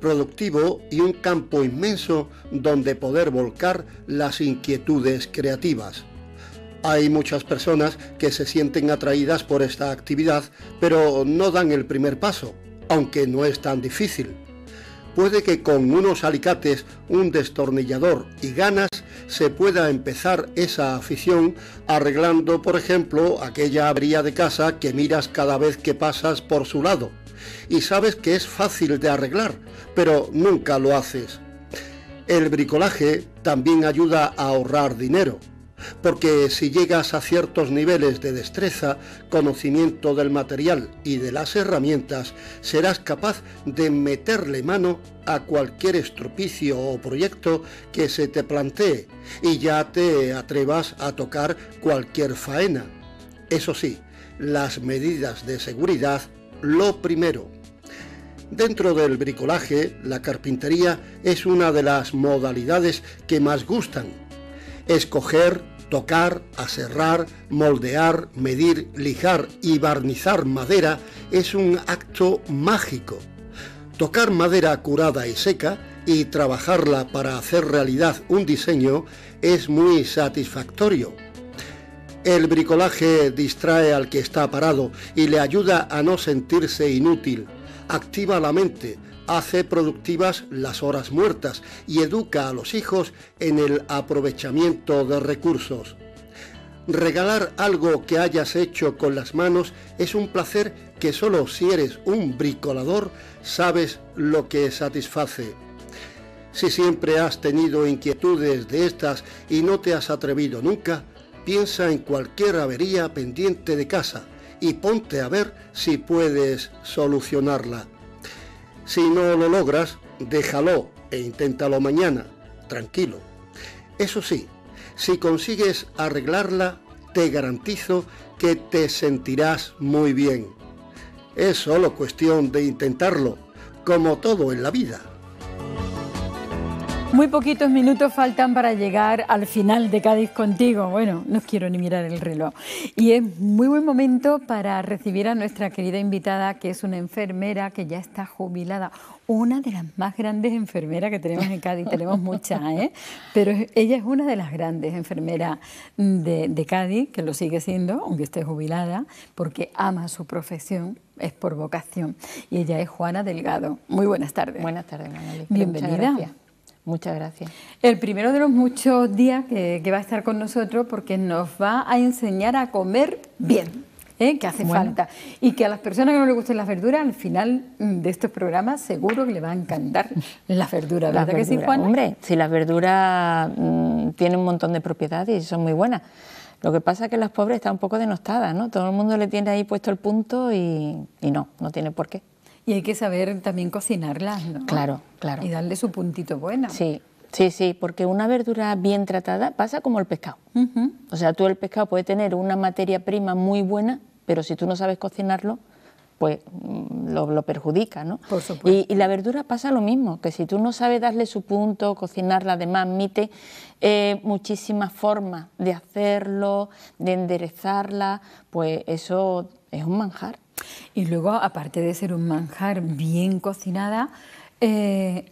productivo y un campo inmenso donde poder volcar las inquietudes creativas. Hay muchas personas que se sienten atraídas por esta actividad, pero no dan el primer paso, aunque no es tan difícil puede que con unos alicates, un destornillador y ganas se pueda empezar esa afición arreglando, por ejemplo, aquella abría de casa que miras cada vez que pasas por su lado y sabes que es fácil de arreglar, pero nunca lo haces. El bricolaje también ayuda a ahorrar dinero porque si llegas a ciertos niveles de destreza, conocimiento del material y de las herramientas, serás capaz de meterle mano a cualquier estropicio o proyecto que se te plantee y ya te atrevas a tocar cualquier faena. Eso sí, las medidas de seguridad, lo primero. Dentro del bricolaje, la carpintería es una de las modalidades que más gustan escoger, tocar, aserrar, moldear, medir, lijar y barnizar madera es un acto mágico. Tocar madera curada y seca y trabajarla para hacer realidad un diseño es muy satisfactorio. El bricolaje distrae al que está parado y le ayuda a no sentirse inútil, activa la mente, hace productivas las horas muertas y educa a los hijos en el aprovechamiento de recursos. Regalar algo que hayas hecho con las manos es un placer que solo si eres un bricolador sabes lo que satisface. Si siempre has tenido inquietudes de estas y no te has atrevido nunca, piensa en cualquier avería pendiente de casa y ponte a ver si puedes solucionarla. Si no lo logras, déjalo e inténtalo mañana, tranquilo. Eso sí, si consigues arreglarla, te garantizo que te sentirás muy bien. Es solo cuestión de intentarlo, como todo en la vida. Muy poquitos minutos faltan para llegar al final de Cádiz contigo. Bueno, no quiero ni mirar el reloj. Y es muy buen momento para recibir a nuestra querida invitada, que es una enfermera que ya está jubilada. Una de las más grandes enfermeras que tenemos en Cádiz, tenemos muchas, ¿eh? pero ella es una de las grandes enfermeras de, Cádiz, que lo sigue siendo, aunque esté jubilada, porque ama su profesión es por vocación. Y ella es Juana Delgado. Muy buenas tardes. Buenas tardes, Manuel. Bienvenida. Muchas gracias. El primero de los muchos días que, va a estar con nosotros porque nos va a enseñar a comer bien, ¿eh? que hace falta. Y que a las personas que no les gusten las verduras, al final mm, de estos programas seguro que le va a encantar las verduras, ¿verdad que sí, Juan? Hombre, si las verduras mm, tienen un montón de propiedades y son muy buenas. Lo que pasa es que las pobres están un poco denostadas, ¿no? Todo el mundo le tiene ahí puesto el punto y no, no tiene por qué. Y hay que saber también cocinarlas, ¿no? Claro, claro. Y darle su puntito bueno. Sí, Sí, sí, porque una verdura bien tratada pasa como el pescado. O sea, tú el pescado puede tener una materia prima muy buena, pero si tú no sabes cocinarlo, pues mm, lo, perjudica, ¿no? Por supuesto. Y, la verdura pasa lo mismo, que si tú no sabes darle su punto, cocinarla, además, mite eh, muchísimas formas de hacerlo, de enderezarla, pues eso es un manjar. Y luego, aparte de ser un manjar bien cocinada, eh,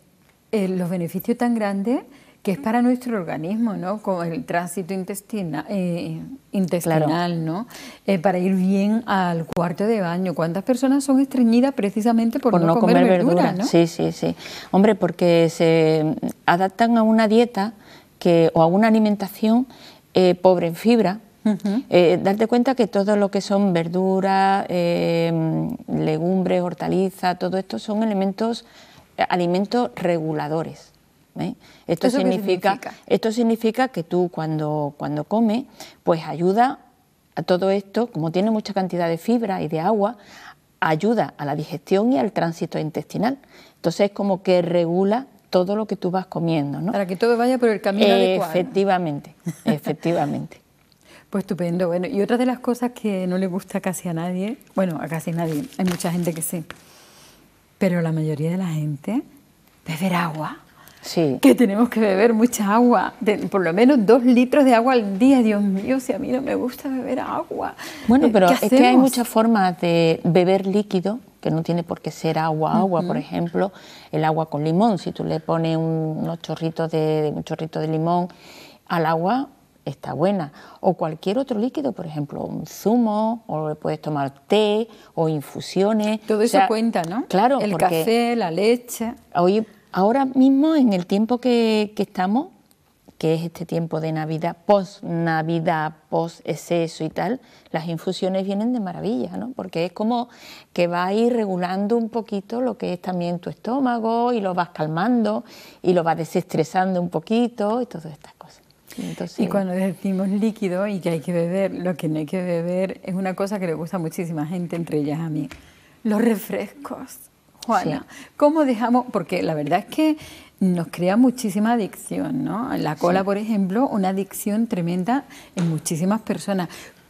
eh, los beneficios tan grandes que es para nuestro organismo, ¿no? Como el tránsito eh, intestinal, ¿no? para ir bien al cuarto de baño. ¿Cuántas personas son estreñidas precisamente por, no, comer, verduras? ¿no? Sí, sí, sí. Hombre, porque se adaptan a una dieta que, o a una alimentación pobre en fibra, eh, darte cuenta que todo lo que son verduras, eh, legumbres, hortalizas, todo esto son elementos, eh, alimentos reguladores. Esto significa, esto significa que tú cuando, cuando comes, pues ayuda a todo esto, como tiene mucha cantidad de fibra y de agua, ayuda a la digestión y al tránsito intestinal. Entonces es como que regula todo lo que tú vas comiendo. ¿no? Para que todo vaya por el camino adecuado. Efectivamente, efectivamente. Pues estupendo. Bueno, y otra de las cosas que no le gusta casi a nadie, bueno, a casi nadie, hay mucha gente que sí, pero la mayoría de la gente, beber agua. Sí. Que tenemos que beber mucha agua, por lo menos dos litros de agua al día. Dios mío, si a mí no me gusta beber agua. Bueno, eh, pero es que hay muchas formas de beber líquido que no tiene por qué ser agua, agua, por ejemplo, el agua con limón, si tú le pones unos chorritos de, un chorrito de limón al agua, está buena. O cualquier otro líquido, por ejemplo, un zumo, o puedes tomar té, o infusiones. Todo eso cuenta, ¿no? Claro. El café, la leche. Hoy, ahora mismo, en el tiempo que, que estamos, que es este tiempo de Navidad, post-Navidad, post-exceso y tal, las infusiones vienen de maravilla, ¿no? Porque es como que va a ir regulando un poquito lo que es también tu estómago y lo vas calmando y lo vas desestresando un poquito y todas estas cosas y cuando decimos líquido y que hay que beber, lo que no hay que beber es una cosa que le gusta muchísima gente, entre ellas a mí. Los refrescos, Juana. ¿Cómo dejamos? Porque la verdad es que nos crea muchísima adicción, ¿no? La cola, por ejemplo, una adicción tremenda en muchísimas personas.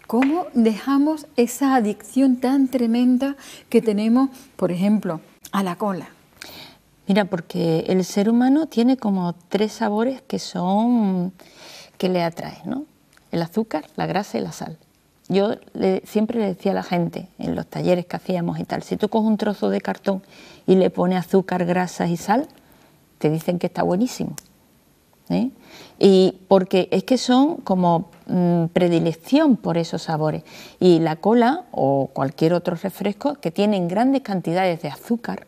¿Cómo dejamos esa adicción tan tremenda que tenemos, por ejemplo, a la cola? Mira, porque el ser humano tiene como tres sabores que son que le atrae, ¿no? El azúcar, la grasa y la sal. Yo le, siempre le decía a la gente en los talleres que hacíamos y tal, si tú coges un trozo de cartón y le pones azúcar, grasas y sal, te dicen que está buenísimo. ¿eh? Y porque es que son como mm, predilección por esos sabores. Y la cola o cualquier otro refresco que tienen grandes cantidades de azúcar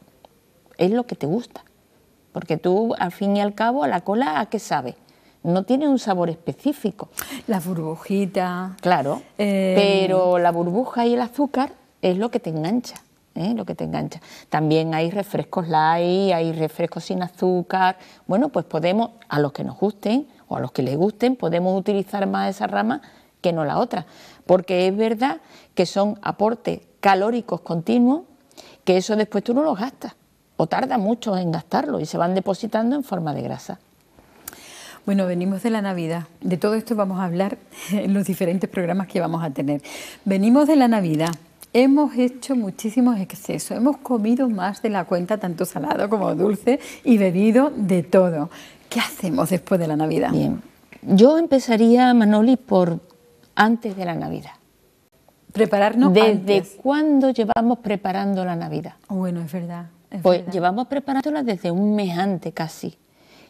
es lo que te gusta. Porque tú, al fin y al cabo, a la cola, ¿a qué sabe? no tiene un sabor específico. ...la burbujita... Claro, eh, pero la burbuja y el azúcar es lo que te engancha. ¿eh? lo que te engancha. También hay refrescos light, hay refrescos sin azúcar. Bueno, pues podemos, a los que nos gusten o a los que les gusten, podemos utilizar más esa rama que no la otra. Porque es verdad que son aportes calóricos continuos, que eso después tú no los gastas o tarda mucho en gastarlo y se van depositando en forma de grasa. Bueno, venimos de la Navidad. De todo esto vamos a hablar en los diferentes programas que vamos a tener. Venimos de la Navidad. Hemos hecho muchísimos excesos, hemos comido más de la cuenta, tanto salado como dulce, y bebido de todo. ¿Qué hacemos después de la Navidad? yo empezaría, Manoli, por antes de la Navidad. Prepararnos. ¿Desde cuándo llevamos preparando la Navidad? Bueno, es verdad. pues llevamos preparándola desde un mes antes casi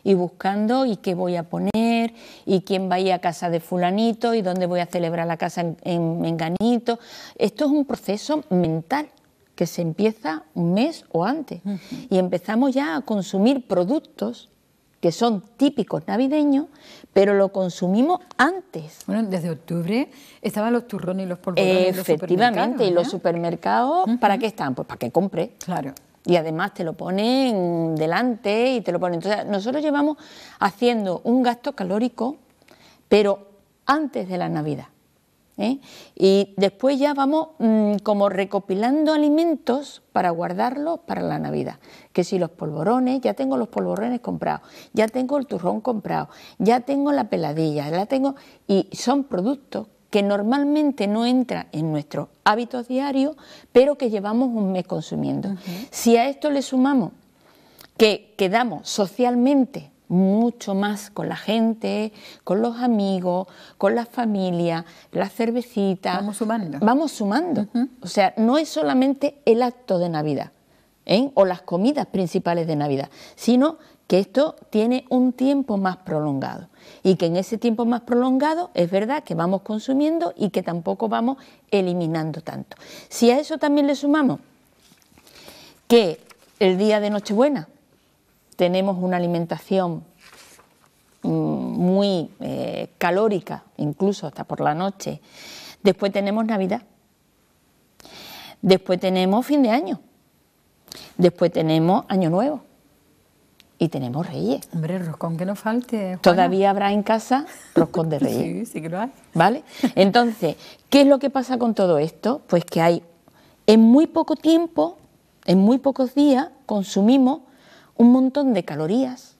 y buscando y qué voy a poner y quién va a ir a casa de fulanito y dónde voy a celebrar la casa en menganito. Esto es un proceso mental que se empieza un mes o antes y empezamos ya a consumir productos que son típicos navideños, pero lo consumimos antes. Bueno, desde octubre estaban los turrones y los polvorones. Efectivamente, y los supermercados, ¿y los supermercados ¿para qué están? Pues para que compre. Claro. Y además te lo ponen delante y te lo ponen. Entonces, nosotros llevamos haciendo un gasto calórico, pero antes de la Navidad. ¿eh? Y después ya vamos mm, como recopilando alimentos para guardarlos para la Navidad. Que si los polvorones, ya tengo los polvorones comprados, ya tengo el turrón comprado, ya tengo la peladilla, la tengo. Y son productos que normalmente no entra en nuestros hábitos diarios, pero que llevamos un mes consumiendo. Si a esto le sumamos que quedamos socialmente mucho más con la gente, con los amigos, con la familia, la cervecita. Vamos sumando. Vamos sumando. O sea, no es solamente el acto de Navidad ¿eh? o las comidas principales de Navidad, sino que esto tiene un tiempo más prolongado y que en ese tiempo más prolongado es verdad que vamos consumiendo y que tampoco vamos eliminando tanto. Si a eso también le sumamos que el día de Nochebuena tenemos una alimentación mm, muy eh, calórica, incluso hasta por la noche, después tenemos Navidad, después tenemos fin de año, después tenemos Año Nuevo y tenemos reyes. Hombre, roscón que no falte. Todavía habrá en casa roscón de reyes. sí, sí que lo hay. ¿Vale? Entonces, ¿qué es lo que pasa con todo esto? Pues que hay, en muy poco tiempo, en muy pocos días, consumimos un montón de calorías,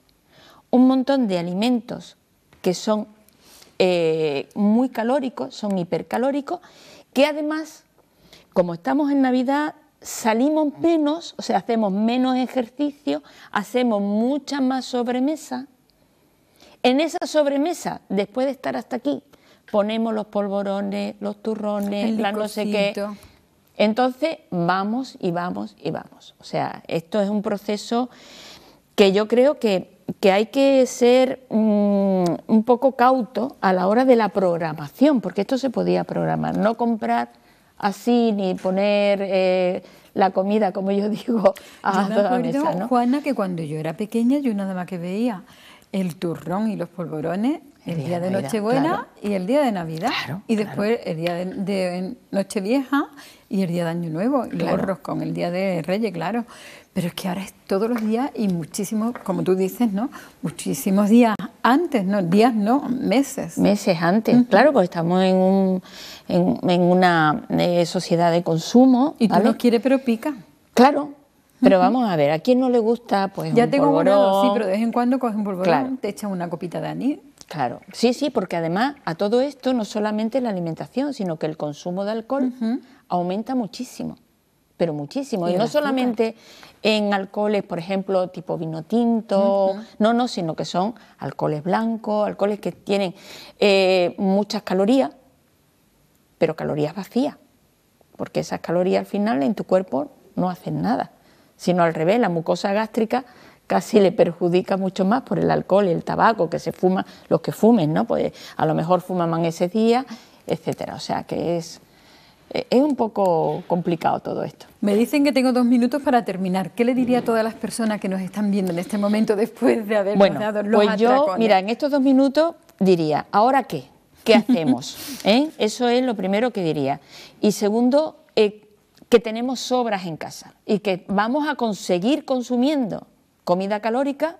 un montón de alimentos que son eh, muy calóricos, son hipercalóricos, que además, como estamos en Navidad, salimos menos, o sea, hacemos menos ejercicio, hacemos mucha más sobremesa. En esa sobremesa, después de estar hasta aquí, ponemos los polvorones, los turrones, la no sé qué. Entonces, vamos y vamos y vamos. O sea, esto es un proceso que yo creo que, hay que ser mm, un poco cauto a la hora de la programación, porque esto se podía programar, no comprar así ni poner eh, la comida, como yo digo, a toda mesa, ¿no? Juana, que cuando yo era pequeña yo nada más que veía el turrón y los polvorones el, día, de Nochebuena y el día de Navidad y después el día de, Nochevieja y el día de Año Nuevo y los con el día de Reyes, claro. Pero es que ahora es todos los días y muchísimos, como tú dices, ¿no? Muchísimos días antes, ¿no? Días no, meses. Meses antes, claro, porque estamos en, un, en, una eh, sociedad de consumo. Y tú no quieres, pero pica. Claro, pero vamos a ver, ¿a quién no le gusta? Pues ya tengo polvorón. sí, pero de vez en cuando coges un polvorón, te echas una copita de anís. Claro, sí, sí, porque además a todo esto no solamente la alimentación, sino que el consumo de alcohol aumenta muchísimo, pero muchísimo. y no solamente en alcoholes, por ejemplo, tipo vino tinto, no, no, sino que son alcoholes blancos, alcoholes que tienen eh, muchas calorías, pero calorías vacías, porque esas calorías al final en tu cuerpo no hacen nada, sino al revés, la mucosa gástrica casi le perjudica mucho más por el alcohol y el tabaco que se fuma, los que fumen, ¿no? Pues a lo mejor fuman ese día, etcétera. O sea que es eh, es un poco complicado todo esto. Me dicen que tengo dos minutos para terminar. ¿Qué le diría a todas las personas que nos están viendo en este momento después de haber bueno, dado los Pues mira, en estos dos minutos diría, ¿ahora qué? ¿Qué hacemos? ¿Eh? Eso es lo primero que diría. Y segundo, eh, que tenemos sobras en casa y que vamos a conseguir consumiendo comida calórica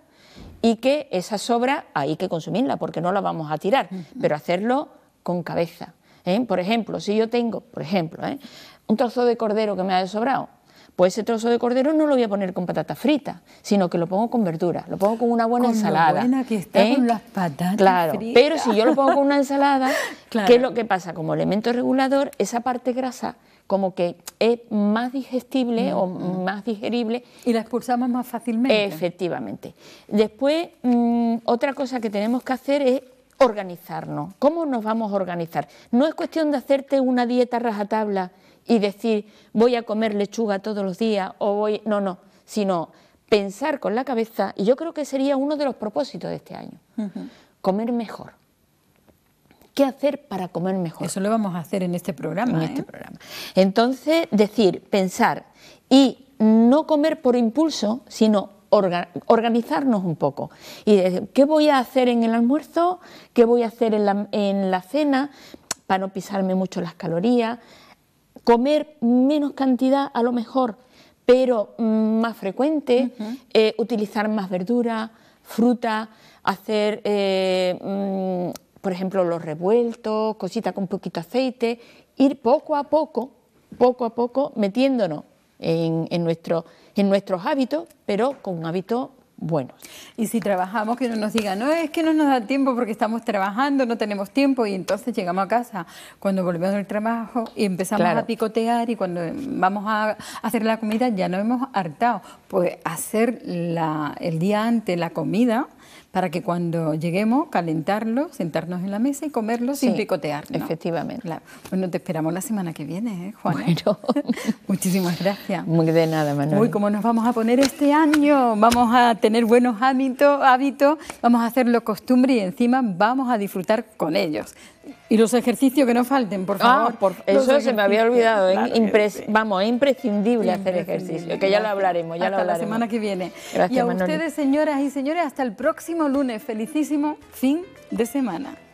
y que esa sobra hay que consumirla porque no la vamos a tirar, pero hacerlo con cabeza, ¿eh? Por ejemplo, si yo tengo, por ejemplo, ¿eh? un trozo de cordero que me ha sobrado, pues ese trozo de cordero no lo voy a poner con patata frita, sino que lo pongo con verduras, lo pongo con una buena con ensalada. buena que está ¿eh? con las patatas Claro, pero si yo lo pongo con una ensalada, ¿qué es lo que pasa? Como elemento regulador, esa parte grasa como que es más digestible o mm, mm. más digerible. Y la expulsamos más fácilmente. Efectivamente. Después, mm, otra cosa que tenemos que hacer es organizarnos. ¿Cómo nos vamos a organizar? No es cuestión de hacerte una dieta rajatabla y decir voy a comer lechuga todos los días o voy... No, no, sino pensar con la cabeza, y yo creo que sería uno de los propósitos de este año, comer mejor. ¿Qué hacer para comer mejor? Eso lo vamos a hacer en este programa. En ¿eh? este programa. Entonces, decir, pensar y no comer por impulso, sino organizarnos un poco y ¿qué voy a hacer en el almuerzo? ¿Qué voy a hacer en la, en la cena? Para no pisarme mucho las calorías, comer menos cantidad a lo mejor, pero mm, más frecuente, eh, utilizar más verdura, fruta, hacer, eh, mm, por ejemplo, los revueltos, cositas con poquito aceite, ir poco a poco, poco a poco metiéndonos en, en nuestro en nuestros hábitos, pero con hábitos buenos. Y si trabajamos, que no nos digan, no, es que no nos da tiempo porque estamos trabajando, no tenemos tiempo, y entonces llegamos a casa cuando volvemos del trabajo y empezamos a picotear, y cuando vamos a hacer la comida ya no hemos hartado. Pues hacer el día antes la comida para que cuando lleguemos, calentarlos, sentarnos en la mesa y comerlos sin picotear. Efectivamente. Bueno, te esperamos la semana que viene, ¿eh, Muchísimas gracias. Muy de nada, Manuel. Uy, cómo nos vamos a poner este año. Vamos a tener buenos hábitos, hábitos vamos a hacerlo costumbre y encima vamos a disfrutar con ellos. Y los ejercicios que no falten, por ah, favor. eso se me había olvidado. ¿eh? vamos, es imprescindible, hacer ejercicio, que ya lo hablaremos, ya lo hablaremos. la semana que viene. y a ustedes, señoras y señores, hasta el próximo lunes. Felicísimo fin de semana.